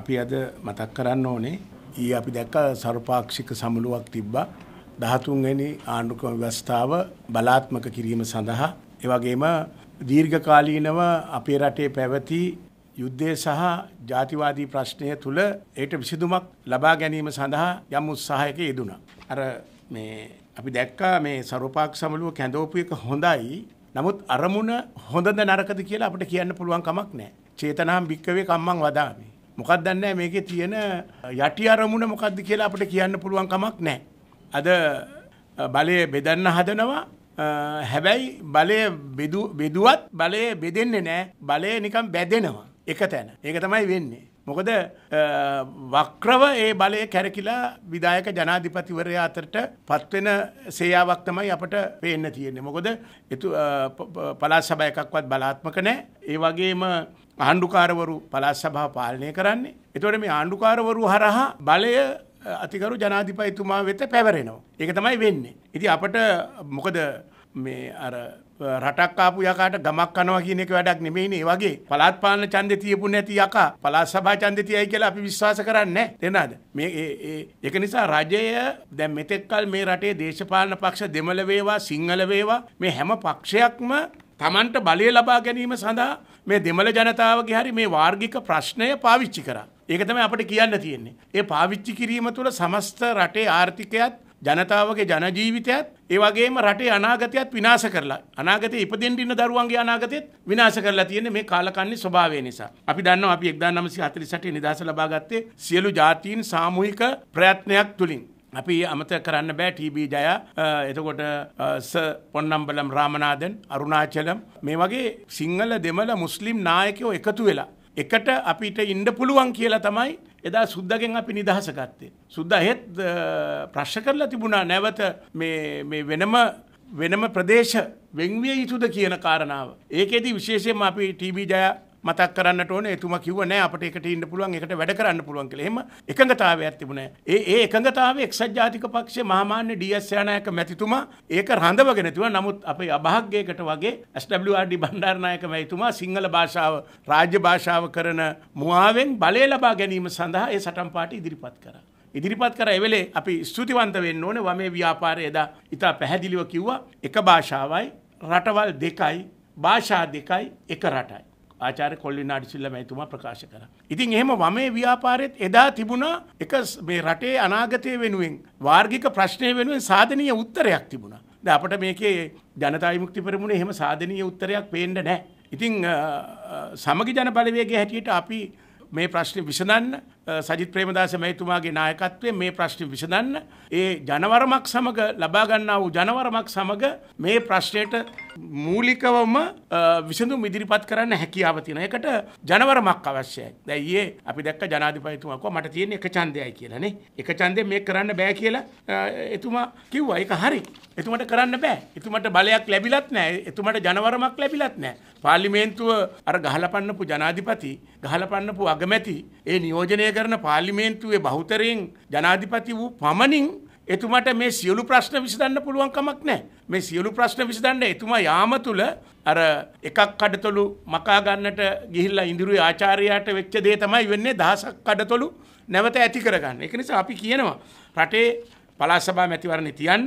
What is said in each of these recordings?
අපි අද මතක් කරන්න ඕනේ ඊ අපි දැක්ක සරුපාක්ෂික සමුළුවක් තිබ්බා දහතුන්වැනි ආණ්ඩුක්‍රම ව්‍යවස්ථාව බලාත්මක කිරීම සඳහා එවගේම දීර්ඝකාලීනව අපේ රටේ පැවති යුද්ධය සහ ජාතිවාදී ප්‍රශ්නය තුළ ඒට විසඳුමක් ලබා ගැනීම සඳහා යම් උත්සාහයක යෙදුණා. අර මේ අපි දැක්කා මේ සරුපාක් සමුළුව කැඳවපු එක හොඳයි. නමුත් අරමුණ හොඳද නරකද කියලා අපිට කියන්න පුළුවන් කමක් නැහැ. චේතනාම් භික්කවේ කම්මං වදාමි. මොකක් දන්නෑ මේකේ තියෙන යටි අරමුණ මොකක්ද කියලා අපට කියන්න පුළුවන් කමක් නෑ. අද බලය බෙදන්න හදනවා හැබැයි බලය බෙදුවත් බලය බෙදෙන්නේ නෑ බලය නිකම් බැදෙනවා එක තැන ඒක තමයි වෙන්නේ. මොකද වක්‍රව ඒ බලය කැරකිලා විදායක ජනාධිපතිවරයා අතරට පත්වෙන සේයාවක් තමයි අපට පේන්න තියෙන්නේ. මොකද එතු පලා සබය එකක්වත් බලාත්මක නෑ ඒ වගේම ආණ්ඩුකාරවරු පළාත් සභා පාලනය කරන්නේ. එතකොට මේ ආණ්ඩුකාරවරු හරහා බලය අතිකරු ජනාධිපතිතුමා වෙත පැවරෙනවා. ඒක තමයි වෙන්නේ. ඉතින් අපට මොකද මේ අර රටක් ආපු යකාට ගමක් කනවා කියන එක වැඩක් නෙමෙයිනේ. ඒ වගේ පළාත් පාලන ඡන්දේ තියපු නැති යකා පළාත් සභා ඡන්දේ තියයි කියලා අපි විශ්වාස කරන්නේ නැහැ. මේ ඒක නිසා රජය දැන් මෙතෙක්කල් මේ රටේ දේශපාලන පක්ෂ දෙමළ වේවා සිංහල වේවා මේ හැම පක්ෂයක්ම Tamanට බලය ලබා ගැනීම සඳහා මේ දෙමළ ජනතාවගේ හරි මේ වාර්ගික ප්‍රශ්නය පාවිච්චි කරා. ඒක තමයි අපිට කියන්න තියෙන්නේ. ඒ පාවිච්චි කිරීම තුළ සමස්ත රටේ ආර්ථිකයත් ජනතාවගේ ජනජීවිතයත් ඒ වගේම රටේ අනාගතයත් විනාශ කරලා අනාගතේ ඉපදෙන්න ඉන්න දරුවන්ගේ අනාගතෙත් විනාශ කරලා තියෙන්නේ මේ කාලකන්ණි ස්වභාවය නිසා. අපි දන්නවා අපි 1948 නිදහස ලබා ගත්තේ සියලු ජාතීන් සාමූහික ප්‍රයත්නයක් තුලින්. අපි අමතක කරන්න බෑ ටීබී ජය එතකොට ස පොන්නම්බලම් රාමනාදන් අරුණාචලම් මේ වගේ සිංහල දෙමළ මුස්ලිම් නායකයෝ එකතු වෙලා එකට අපිට ඉන්න පුළුවන් කියලා තමයි එදා සුද්දගෙන් අපි නිදහස ගත්තේ සුද්දා හෙත් ප්‍රශ්න කරලා තිබුණා නැවත මේ මේ වෙනම වෙනම ප්‍රදේශ වෙන්විය යුතුද කියන කාරණාව ඒකෙදි විශේෂයෙන්ම අපි ටීබී ජය මතක් කරන්නට ඕන එතුම කිව නෑ අපට එකට ඉන්න පුළුවන් එකට වැඩ කරන්න පුළුවන් කියලා. එහෙම එකඟතාවයක් තිබුණේ. ඒ ඒ එකඟතාවය එක්සත් ජාතික පක්ෂයේ මහාමාන්‍ය ඩී.එස්. සේනායක මැතිතුමා ඒක රඳවගෙන තිබුණා. නමුත් අපේ අභාග්‍යයකට වගේ SWRD බණ්ඩාරනායක මැතිතුමා සිංහල භාෂාව රාජ්‍ය භාෂාව කරන මුවාවෙන් බලය ලබා ගැනීම සඳහා ඒ සටන් පාඨය ඉදිරිපත් කරා. ඉදිරිපත් කර එවෙලේ අපි ස්තුතිවන්ත වෙන්න ඕනේ වමේ ව්‍යාපාරය එදා ඉතා පැහැදිලිව කිව්වා එක භාෂාවයි රටවල් දෙකයි භාෂා දෙකයි එක රටයි ආචාර කොල්ලිනාඩි සිල්ල මැතුමා ප්‍රකාශ කර. ඉතින් එහෙම වමේ ව්‍යාපාරයත් එදා තිබුණා එක මේ රටේ අනාගතය වෙනුවෙන් වාර්ගික ප්‍රශ්නය වෙනුවෙන් සාධනය උත්තරයක් තිබුණා. ද අපට මේකේ ජනතා විමුක්ති පෙරමුණ එහෙම සාධනය උත්තරයක් පේන්න නෑ. ඉතින් සමගි ජන බලවේගේ හැටියට අපි මේ ප්‍රශ්න විසඳන්න සජිත් ප්‍රේමදාස මැතිතුමාගේ නායකත්වයෙන් මේ ප්‍රශ්නේ විසඳන්න ඒ ජනවරමක් සමග ලබා ගන්නා වූ ජනවරමක් සමග මේ ප්‍රශ්නයට මූලිකවම විසඳුම් ඉදිරිපත් කරන්න හැකියාව තියෙන. ඒකට ජනවරමක් අවශ්‍යයි. දැන් ඊයේ අපි දැක්ක ජනාධිපතිතුමා කිව්වා මට තියෙන එක ඡන්දයයි කියලානේ. එක ඡන්දයෙන් මේක කරන්න බෑ කියලා එතුමා කිව්වා. ඒක හරි. එතුමට කරන්න බෑ. එතුමට බලයක් ලැබිලත් නෑ. එතුමට ජනවරමක් ලැබිලත් නෑ. පාර්ලිමේන්තුව අර ගහලපන්නපු ජනාධිපති, ගහලපන්නපු අගමැති ඒ නියෝජනය කරන පාර්ලිමේන්තුවේ බහුතරයෙන් ජනාධිපති වූ පමණින් එතුමට මේ සියලු ප්‍රශ්න විසඳන්න පුළුවන් කමක් නැහැ. මේ සියලු ප්‍රශ්න විසඳන්න එතුමා යාම තුල අර එකක් කඩතොළු මකා ගන්නට ගිහිල්ලා ඉඳුරුවේ ආචාර්යයාට වෙච්ච දේ තමයි වෙන්නේ දහසක් කඩතොළු නැවත ඇති කරගන්න. ඒක නිසා අපි කියනවා රටේ පළාත් සභා මැතිවරණේ තියන්න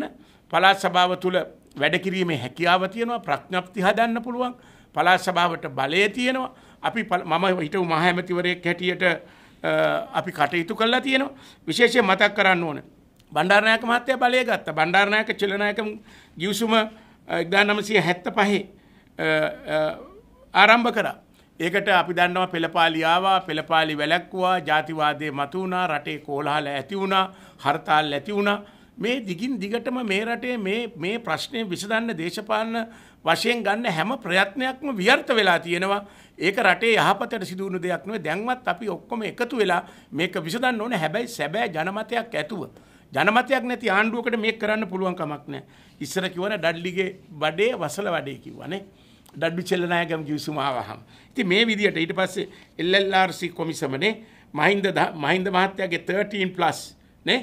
පළාත් සභාව තුල වැඩ කිරීමේ හැකියාව තියෙනවා ප්‍රඥප්ති හදන්න පුළුවන් පළාත් සභාවට බලය තියෙනවා අපි මම හිටු මහ ඇමතිවරයෙක් හැටියට අපි කටයුතු කළා තියෙනවා. විශේෂයෙන් මතක් කරන්න ඕන. බණ්ඩාරනායක මහත්තයා බලය ගත්තා. බණ්ඩාරනායක චිලනායක ගිවිසුම 1975 ආරම්භ කරා. ඒකට අපි දන්නවා පෙළපාලි ආවා, පෙළපාලි වැළැක්වුවා, ජාතිවාදයේ මතු වුණා, රටේ කෝලහල ඇති වුණා, හර්තාල් ඇති වුණා. මේ දිගින් දිගටම මේ රටේ මේ මේ ප්‍රශ්නේ විසඳන්න දේශපාලන වශයෙන් ගන්න හැම ප්‍රයත්නයක්ම ව්‍යර්ථ වෙලා තියෙනවා ඒක රටේ යහපතට සිදුවුණු දෙයක් නෙවෙයි දැන්වත් අපි ඔක්කොම එකතු වෙලා මේක විසඳන්න ඕනේ හැබැයි සැබෑ ජනමතයක් ඇතුව ජනමතයක් නැති ආණ්ඩුවකට මේක කරන්න පුළුවන් කමක් නැහැ ඉස්සර කිව්වනේ ඩඩ්ලිගේ බඩේ වසල වැඩේ කිව්වනේ ඩඩ්ඩු චෙල්ලනායකම් ගිවිසුම ආවහම ඉතින් මේ විදියට ඊට පස්සේ LLRC කොමිසමනේ මහින්ද මහින්ද මහත්තයාගේ 13 ප්ලස් නේ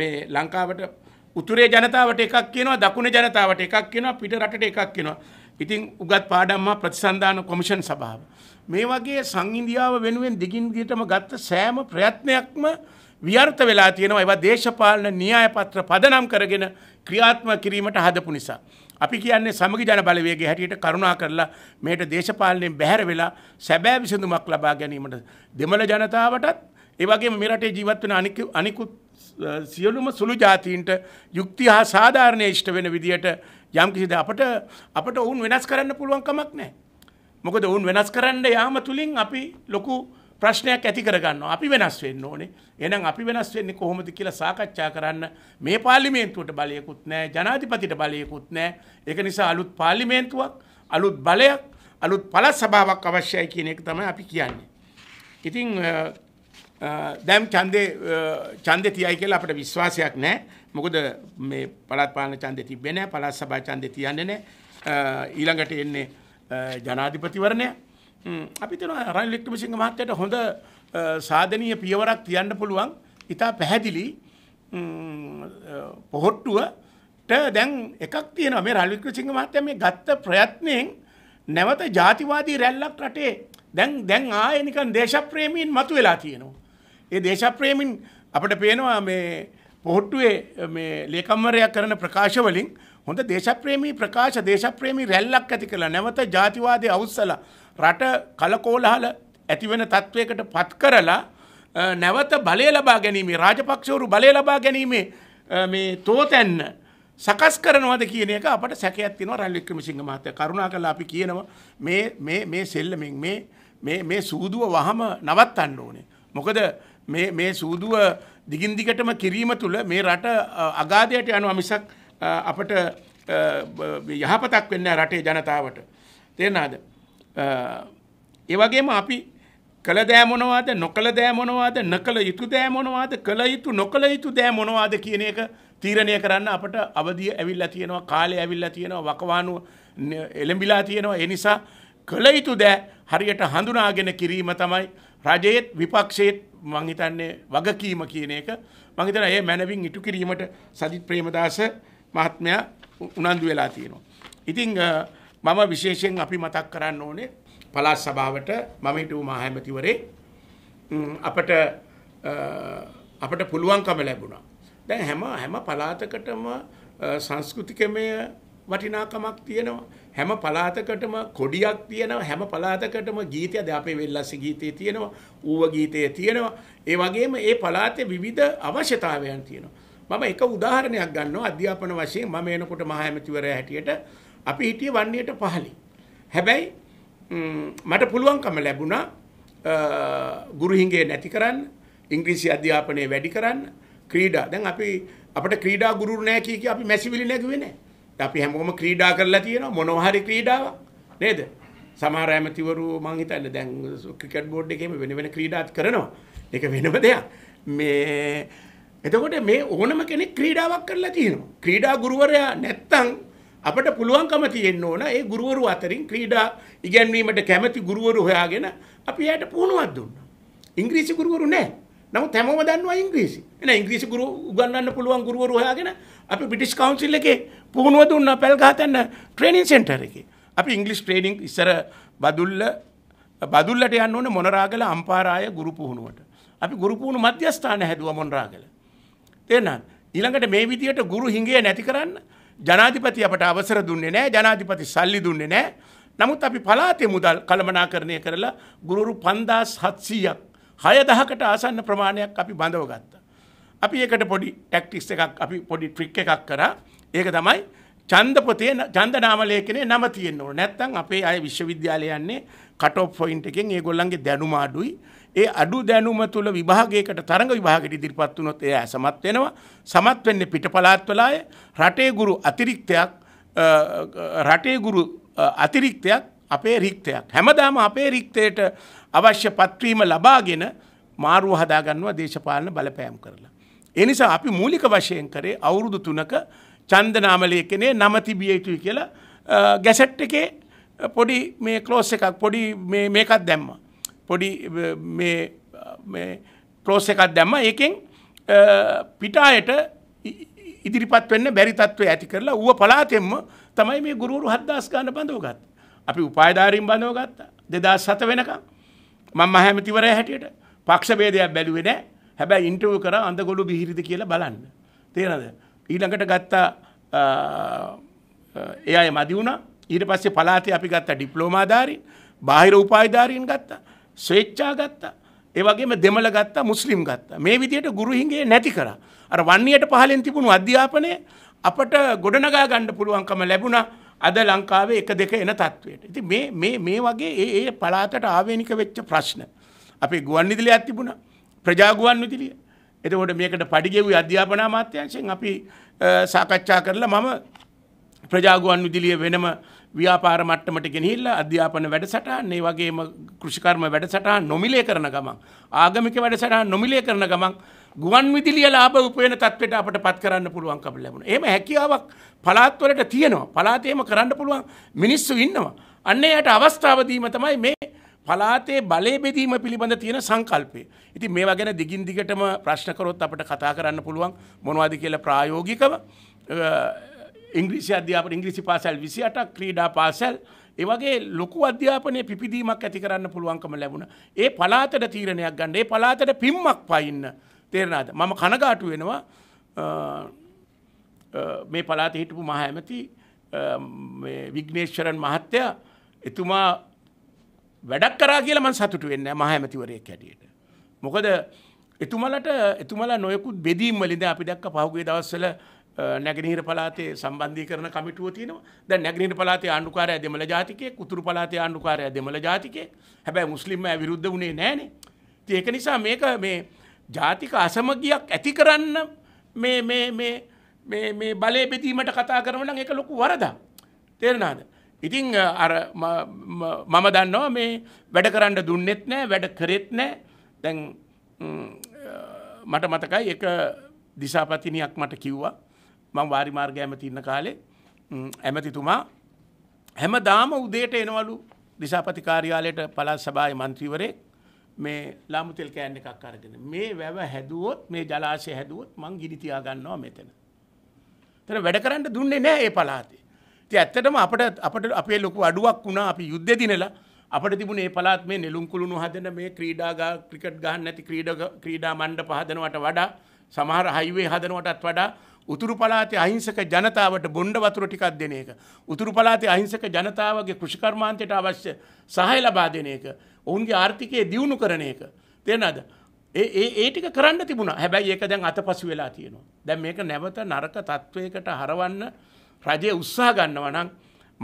මේ ලංකාවට උතුරේ ජනතාවට එකක් කියනවා දකුණේ ජනතාවට එකක් කියනවා පිට රටට එකක් කියනවා. ඉතින් උගත් පාඩම්ම ප්‍රතිසන්ධාන කොමිෂන් සභාව. මේ වගේ සංඉන්දියාව වෙනුවෙන් දිගින් දිගටම ගත්ත සෑම ප්‍රයත්නයක්ම විර්ථ වෙලා තියෙනවා ඒවා දේශපාලන න්‍යාය පත්‍ර පදනම් කරගෙන ක්‍රියාත්මක කිරීමට හදපු නිසා. අපි කියන්නේ සමගි ජන බලවේගයේ හැටියට කරුණා කරලා මේට දේශපාලනයෙන් බැහැර වෙලා සැබෑ විසඳුමක් ලබා ගැනීමට දෙමළ ජනතාවටත් ඒ වගේම මේ රටේ ජීවත් වෙන අනිකුත් සියලුම සුළු ජාතීන්ට යුක්ති හා සාධාරණය ෂ්ට වෙන විදිහට යම් කිසිද අපට අපට ඔවුන් වෙනස් කරන්න පුළුවන් කමක් නෑ. මොකද ඔවුන් වෙනස් කරන්න යාම තුළින් අපි ලොකු ප්‍රශ්නයක් ඇති කරගන්න අපි වෙනස් වෙන්න ඕනේ එනම් අපි වෙනස් වෙන්නේ කොහොමද කියලා සාකච්ඡා කරන්න මේ පාර්ලිමේන්තුවට බලයකුත් නෑ ජනාධිපතිට බලයකුත් නෑ ඒක නිසා අලුත් පාර්ලිමේන්තුවක් අලුත් බලයක් අලුත් පළත් සභාවක් අවශ්‍යයි කියන එක තමයි අපි කියන්නේ. ඉතින් දැම් චන්දය චන්ද තියයි කියලා අපට විශ්වාසයක් නෑ මොකද මේ පළත්පාන චන්ද තිබෙන පළත් සභා චන්ද තියන්න නෑ ඊළඟට එන්නේ ජනාධිපතිවරණය අපි තන රයිල්ලෙක්ටමසිංහ මහත්තයට හොඳ සාධනය පියවරක් තියන්න පුළුවන් ඉතා පැහැදිලි පොහොට්ටුවට දැන් එකක් තියන මේ රල්වික්‍ර සිංහ මහත්තය මේ ගත්ත ප්‍රයත්නයෙන් නැවත ජාතිවාදී රැල්ලක් රටේ දැන් දැන් ආයනිකන් දේශප්‍රේමීන් මතු වෙලා තියෙනවා. ඒ දේශප්‍රේමින් අපට පේනවා මේ පොහොට්ටුවේ මේ ලේකම්වරයක් කරන ප්‍රකාශවලින් හොඳ දේශප්‍රේමී ප්‍රකාශ දේශප්‍රේමී රැල්ලක් ඇති කළා. නැවත ජාතිවාදයේ අවුස්සලා රට කලකෝලහල ඇති වෙන තත්වයකට පත් කරලා නැවත බලය ලබා ගැනීම රාජපක්ෂවරු බලය ලබා ගැනීම මේ තෝතැන්න සකස් කරනවද කියන එක අපට සැකයක් තියෙනවා රනිල් වික්‍රමසිංහ මහත්තයා. කරුණාකරලා අපි කියනවා මේ මේ මේ සෙල්ලමින් මේ මේ මේ සූදුව වහම නවත්තන්න ඕනේ. මොකද මේ මේ සූදුව දිගින් දිගටම කිරීම තුළ මේ රට අගාධයට යනවා මිසක් අපට යහපතක් වෙන්න රටේ ජනතාවට තේරෙනවද ඒ වගේම අපි කළ දෑ මොනවාද නොකළ දෑ මොනවාද නකළ යුතු දෑ මොනවාද කළ යුතු නොකළ යුතු දෑ මොනවාද කියන එක තීරණය කරන්න අපට අවධිය ඇවිල්ලා තියෙනවා කාලය ඇවිල්ලා තියෙනවා වකවානුව එළඹිලා තියෙනවා ඒ නිසා කළ යුතු දෑ හරියට හඳුනාගෙන කිරීම තමයි රජයේත් විපක්ෂයේත් මංහිතන්නේ වගකීම කියන එක මංහිතන ඒ මැනවින් ඉටු කිරීමට සජිත් ප්‍රේමදාස මහත්මයා උනන්දු වෙලා තියෙනවා. ඉතිං මම විශේෂයෙන් අපි මතක් කරන්න ඕනේ පලාස් සභාවට මම හිටූ මහඇමතිවරේ අපට අපට පුළුවන්කම ලැබුණා. දැන් හැම හැම පලාතකටම සංස්කෘතිකමය වටිනාකමක් තියෙනවා. හැම පලාතකටම කොඩියක් තියෙනවා හැම පලාතකටම ගීතය අද අපේ වෙල්ලස්සේ ගීතේ තියෙනවා ඌව ගීතේ තියෙනවා ඒ වගේම ඒ පලාතේ විවිධ අවශ්‍යතාවයන් තියෙනවා මම එක උදාහරණයක් ගන්නවා අධ්‍යාපන වශයෙන් මම එනකොට මහා ඇමතිවරයා හැටියට අපි හිටියේ වන්නේට පහලි හැබැයි මට පුළුවන්කම ලැබුණා ගුරුහිංගේ නැති කරන්න ඉංග්‍රීසි අධ්‍යාපනය වැඩි කරන්න ක්‍රීඩා දැන් අපි අපට ක්‍රීඩා ගුරු නැහැ කිය කිය අපි මැසිවිලි නැගුවේ නැහැ අපි හැමෝම ක්‍රීඩා කරලා තියෙනවා මොනවා හරි ක්‍රීඩාවක් නේද? සමහර ඇමතිවරු මං හිතන්නේ දැන් ක්‍රිකට් බෝඩ් එකේම වෙන වෙන ක්‍රීඩාත් කරනවා. ඒක වෙනම දෙයක්. මේ එතකොට මේ ඕනම කෙනෙක් ක්‍රීඩාවක් කරලා තියෙනවා. ක්‍රීඩා ගුරුවරයා නැත්තම් අපට පුළුවන්කම තියෙන්න ඕන ඒ ගුරුවරු අතරින් ක්‍රීඩා ඉගැන්වීමට කැමති ගුරුවරු හොයාගෙන අපි එයාට පුහුණුවක් දුන්නා. ඉංග්‍රීසි ගුරුවරු නැහැ. නමුත් හැමෝම දන්නවා ඉංග්‍රීසි. එහෙනම් ඉංග්‍රීසි ගුරු උගන්වන්න පුළුවන් ගුරුවරු හොයාගෙන අපි බිටිස් කවන්සිල් එකේ පුහුණුව දුන්න පැල්ගහතන්න ට්‍රේනින් සෙන්ටර් එකේ. අපි ඉංග්ලිස් ට්‍රේනින් ඉස්සර බදුල්ල බදුල්ලට යන්න ඕන මොනරාගල අම්පාරාය ගුරු පුහුණුවට. අපි ගුරු පුහුණු මධ්‍යස්ථාන හැදුව මොනරාගල. තේරෙනවද? ඊළඟට මේ විදියට ගුරු හිඟය නැති කරන්න ජනාධිපති අපට අවසර දුන්නේ නැහැ. ජනාධිපති සල්ලි දුන්නේ නැහැ. නමුත් අපි පලාතේ මුදල් කළමනාකරණය කරලා ගුරුරු 5700ක් 6000කට ආසන්න ප්‍රමාණයක් අපි බඳව ගත්තා. අපි ඒකට පොඩි ටැක්ටික්ස් එකක් අපි පොඩි ට්‍රික් එකක් කරා ඒක තමයි චන්දපතේ චන්ද නාමලේඛනේ නම තියෙන්න ඕන. නැත්නම් අපේ අය විශ්වවිද්‍යාලය යන්නේ කට් ඔෆ් පොයින්ට් එකෙන් ඒගොල්ලන්ගේ දැනුම අඩුයි. ඒ අඩු දැනුම තුළ විභාගයකට තරඟ විභාගයට ඉදිරිපත් වුණොත් එය අසමත් වෙනවා. සමත් වෙන්නේ පිටපලාත් වල අය. රටේ ගුරු අතිරික්තයක් රටේ ගුරු අතිරික්තයක් අපේ රික්තයක්. හැමදාම අපේ රික්තයට අවශ්‍ය පත්වීම ලබාගෙන මාරුව හදාගන්නවා දේශපාලන බලපෑම් කරලා. එනිසා අපි මූලික වශයෙන් කරේ අවුරුදු තුනක චන්දනාමලයකනේ නම තිබිය යුතුයි කියලා ගැසට් එකේ පොඩි මේ කලෝස් එකක් පොඩි මේකත් දැම්ම. පොඩි කලෝස් එකක් දැම්ම ඒකෙන් පිටායට ඉදිරිපත් වෙන්න බැරි තත්ත්වය ඇති කරලා ඌව පලාතෙම්ම තමයි මේ ගුරුවරු හද්දාස් ගන්න බඳව ගත්ත. අපි උපායධාරීන් බඳව ගත්තා දෙදස් සත වෙනකම් මම මහැමතිවරය හැටියට පක්ෂ බේදයක් බැලුවේ නෑ හැබැයි ඉන්ටව් කර අඳගොලු බිහිරිද කියලා බලන්න තේරද ඊළඟට ගත්තා ඒ අය මදි වුණා ඊට පස්සේ පලාතේ අපි ගත්තා ඩිප්ලෝමාධාරී බාහිර උපායධාරීන් ගත්තා ස්වේච්ඡා ගත්තා ඒ වගේම දෙමළ ගත්තා මුස්ලිම් ගත්තා මේ විදිහට ගුරු හිඟේ නැති කරා අර වන්නියට පහලෙන් තිබුණු අධ්‍යාපනය අපට ගොඩනගා ගන්න පුළුවන්කම ලැබුණා අද ලංකාවේ එක දෙක එන තත්වයට ඉතින් මේ මේ මේ වගේ ඒ ඒ පළාතට ආවේනික වෙච්ච ප්‍රශ්න අපේ ගුවන් විදුලියක් තිබුණා ප්‍රජාගුවන් විදිලිය. එතකොට මේකට පඩිගෙවි අධ්‍යාපන අමාත්‍යංශයෙන් අපි සාකච්ඡා කරලා මම ප්‍රජාගුවන් විදිලිය වෙනම ව්‍යාපාර මට්ටමට ගෙනහිල්ලා අධ්‍යාපන වැඩසටහන් ඒ වගේම කෘෂිකර්ම වැඩසටහන් නොමිලේ කරන ගමන් ආගමික වැඩසටහන් නොමිලේ කරන ගමන් ගුවන් විදුලිය ලාභ උපයන තත්ත්වයට අපට පත් කරන්න පුළුවන්කම ලැබුණා. එහෙම හැකියාවක් පළාත් වලට තියෙනවා. පළාතේම කරන්න පුළුවන් මිනිස්සු ඉන්නවා. අන්න එයාට අවස්ථාව දීම තමයි මේ පලාතේ බලය බෙදීම පිළිබඳ තියෙන සංකල්පය. ඉති මේ වගෙන දිගින් දිගටම ප්‍රශ්නකරොත් අපට කතා කරන්න පුළුවන් මොනවාද කියල ප්‍රායෝගිකව ඉංග්‍රීසි අධ්‍යාපන ඉංග්‍රීසි පාසැල් විසි අටක් ක්‍රීඩා පාසැල් ඒවගේ ලොකු අධ්‍යාපනය පිපිදීමක් ඇති කරන්න පුළුවන්කම ලැබුණ. ඒ පලාතට තීරණයක් ගන්න ඒ පලාතට පිම්මක් පයින්න තේරනාද. මම කනගාටු වෙනවා මේ පලාත හිටපු මහඇමති විග්නේශ්වරන් මහත්තයා එතුමා වැඩක් කරා කියල මන් සතුට වෙන්න මහැමැතිවරය කැටියට. මොකද එතුමලට එතුමලා නොයකුත් බෙදීම් වලින්ද අපි දක්ක පහුගේ දවස්සල නැගනීර පලාතේ සම්බන්ධී කරන කමිටුව තියනවා ද නැගනීර පලාතේ ආණ්ඩුකාරය දෙමළ ජාතිකය කුතුරු පලාතේ ආණ්ඩුකාරය දෙමළ ජාතිකය හැබැයි මුස්ලිම්ම විරුද්ධ වුණේ නෑනේ ඒක නිසා මේක මේ ජාතික අසමගියක් ඇති කරන්න මේ බලය බෙදීමට කතා කරන එක ලොකු වරදා. තේරනාද. ඉතිං මම දන්නවා මේ වැඩ කරන්න දුන්නෙත් නෑ වැඩ කරෙත් නෑ දැන් මට මතකයි එක දිසාපතිනයක් මට කිව්වා මං වාරිමාර්ග ඇමති ඉන්න කාලේ ඇමතිතුමා හැම දාම උදේට එනවලු දිසාපති කාර්යාලයට පළත් සභාය මන්ත්‍රීවරේ මේ ලාමුතෙල් කෑන්න එකක් අරගෙන මේ වැව හැදුවොත් මේ ජලාශය හැදුවොත් මං ගිනිතියා ගන්නවා මෙතන. තර වැඩ කරන්න දුන්නේ නෑ ඒ පලාතේ. ති ඇත්තටම අපට අපට අපේ ලොකු අඩුවක් වුණා අපි යුද්ධ දිනලා අපට තිබුණ ඒ පලාත් මේ නෙලුම්කුළුණු හදන මේ ක්‍රීඩාගා ක්‍රිකට් ගහන්න ඇති ක්‍රීඩ ක්‍රීඩා මණ්ඩ පහදනවට වඩා සමහර හයිවේ හදනවටත් වඩා උතුරු පලාතේ අහිංසක ජනතාවට බොණ්ඩ වතුර ටිකක් දෙන එක. උතුරු පලාතේ අහිංසක ජනතාවගේ කෘෂිකර්මාන්තයට අවශ්‍ය සහය ලබා දෙන එක. ඔවුන්ගේ ආර්ථිකය දියුණු කරන එක. තේනද? ඒ ඒ ඒ ටික කරන්න තිබුණා. හැබැයි ඒක දැන් අතපසු වෙලා තියෙනවා. දැන් මේක නැවත නරක තත්වයකට හරවන්න රජය උත්සාහ ගන්නව නම්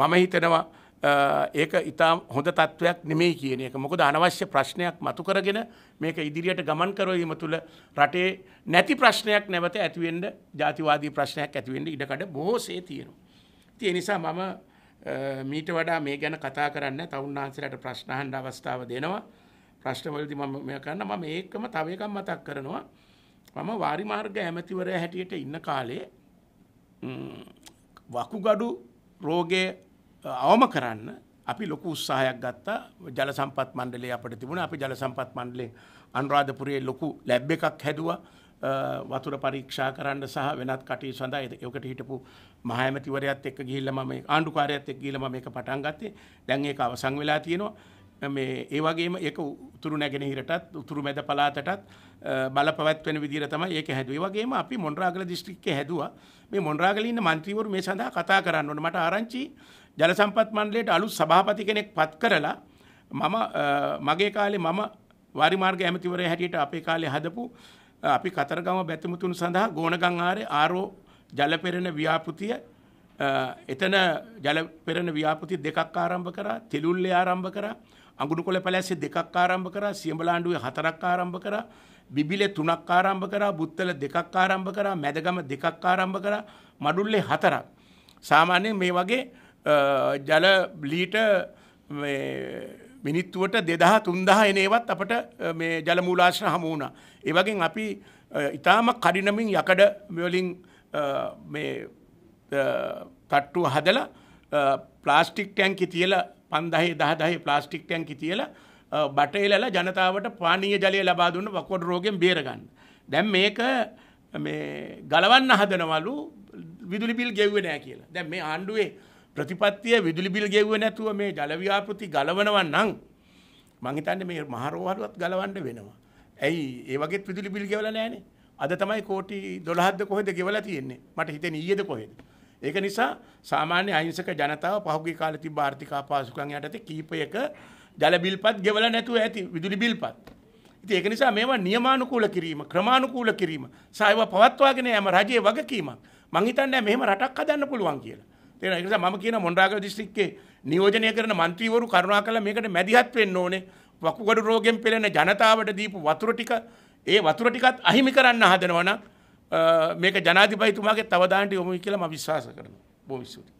මම හිතනවා ඒක ඉතා හොඳ තත්ත්වයක් නෙමේ කියන එක මොකද අනවශ්‍ය ප්‍රශ්නයක් මතු කරගෙන මේක ඉදිරියට ගමන් කරවීම තුළ රටේ නැති ප්‍රශ්නයක් නැවත ඇතිවෙන්ට ජාතිවාදී ප්‍රශ්නයක් ඇතිවෙන්ට ඉඩකඩ බොහෝසේ තියෙනු. තිය නිසා මම මීට වඩා මේ ගැන කතා කරන්න තවන්හන්සරට ප්‍රශ්නහන්ඩ අවස්ථාව දෙනවා ප්‍රශ්නවලදි ම කරන්න මම ඒකම තවයකම් මතක් කරනවා මම වාරිමාර්ග ඇමතිවරය හැටියට ඉන්න කාලේ වකුගඩු රෝගය අවම කරන්න අපි ලොකු උත්සාහයක් ගත්තා ජල සම්පත් මණ්ඩලේ අපට තිබුණ අපි ජල සම්පත් මණ්ඩලේ අනුරාධපුරයේ ලොකු ලැබ් එකක් හැදුවා වතුර පරීක්ෂා කරන්න සහ වෙනත් කටයුතු සඳහා ඒකට හිටපු මහඇමතිවරයත් එක්ක ගිහිල්ලා මම ආණ්ඩුකාරයත් එක්ක ගිහිල්ලා මම මේක පටන් ගත්තේ දැන් ඒක අවසන් වෙලා තියෙනවා මේ ඒ වගේම ඒක උතුරු නැගෙනහිරටත් උතුරු මැද පළාතටත් බලපවත්වන විදිහට තමයි ඒක හැදුවේ. ඒ වගේම අපි මොණරාගල දිස්ත්‍රික්කයේ හැදුවා. මේ මොණරාගලේ ඉන්න മന്ത്രിවරු මේ සඳහා කතා කරන්න ඕනේ. මට ආරංචි ජල සම්පත් මණ්ඩලයට අලුත් සභාපති කෙනෙක් පත් කරලා මම මගේ කාලේ මම වාරිමාර්ග ඇමතිවරයා හැටියට අපේ කාලේ හදපු අපි කතරගම බැතිමුතුන් සඳහා ගෝණගම් ආරේ ආරෝ ජලපෙරණ ව්‍යාපෘතිය එතන ජලපෙරණ ව්‍යාපෘති දෙකක් ආරම්භ කරා තිලුල්ලේ ආරම්භ කරා අගුණු කොළ පැලැස්සේ දෙකක් ආරම්භ කරා සියඹලාණ්ඩුවේ හතරක් ආරම්භ කරා බිබිලේ තුනක් ආරම්භ කරා බුත්තල දෙකක් ආරම්භ කරා මැදගම දෙකක් ආරම්භ කරා මඩුල්ලේ හතරක් සාමාන්‍යයෙන් මේ වගේ ජල ලීට මිනිත්තුවට දෙදහ තුන්දහ එනේවත් අපට මේ ජලමූලාශ්‍ර හමු වුණා. ඒ වගේ අපි ඉතාම කඩිනමින් යකඩ මෙවලින් මේ තට්ටුව හදලා ප්ලාස්ටික් ටැන්කි තියලා පන්දහේ දහදහේ ප්ලාස්ටික් ටැංකි තියලා බට එලලා ජනතාවට පානීය ජලය ලබා දුන්න වකොඩ රෝගෙන් බේරගන්න. දැන් මේක මේ ගලවන්න හදනවලු විදුලි බිල් ගෙව්වේ නෑ කියලා. දැන් මේ ආණ්ඩුවේ ප්‍රතිපත්තිය විදුලි බිල් ගෙව්වේ නැතුව මේ ජල ව්‍යාපෘති ගලවනවා නම් මං හිතන්නේ මේ මහරෝහලවත් ගලවන්න වෙනවා. ඇයි ඒ වගේත් විදුලි බිල් ගෙවලා නෑනේ. අද තමයි කෝටි 12ක්ද කොහෙද ගෙවලා තියෙන්නේ? මට හිතෙන්නේ ඊයේද කොහෙද? ඒක නිසා සාමාන්‍ය අහිංසක ජනතාව පහුගිය කාලේ තිබ්බ ආර්ථික අපහසුකම් යටතේ කීපයක ජල බිල්පත් ගෙවලා නැතුව ඇති විදුලි බිල්පත්. ඉතින් ඒක නිසා මේවා නියමානුකූල කිරීම, ක්‍රමානුකූල කිරීම, සායව පවත්වාගෙන යෑම රජයේ වගකීමක්. මං හිතන්නේ මෙහෙම රටක් හදන්න පුළුවන් කියලා. තේරෙනවා. ඒ නිසා මම කියන මොණරාගල දිස්ත්‍රික්කයේ නියෝජනය කරන മന്ത്രിවරු කරුණාකරලා මේකට මැදිහත් වෙන්න ඕනේ. වකුගඩු රෝගයෙන් පෙළෙන ජනතාවට දීපු වතුර ටික ඒ වතුර ටිකත් අහිමි කරන්න හදනවා නම් මේක ජනාධිපයිතුමාගේ තවදාන්ට යොමුයි කියලා ම විශ්වාස කරන බොවිස්සුති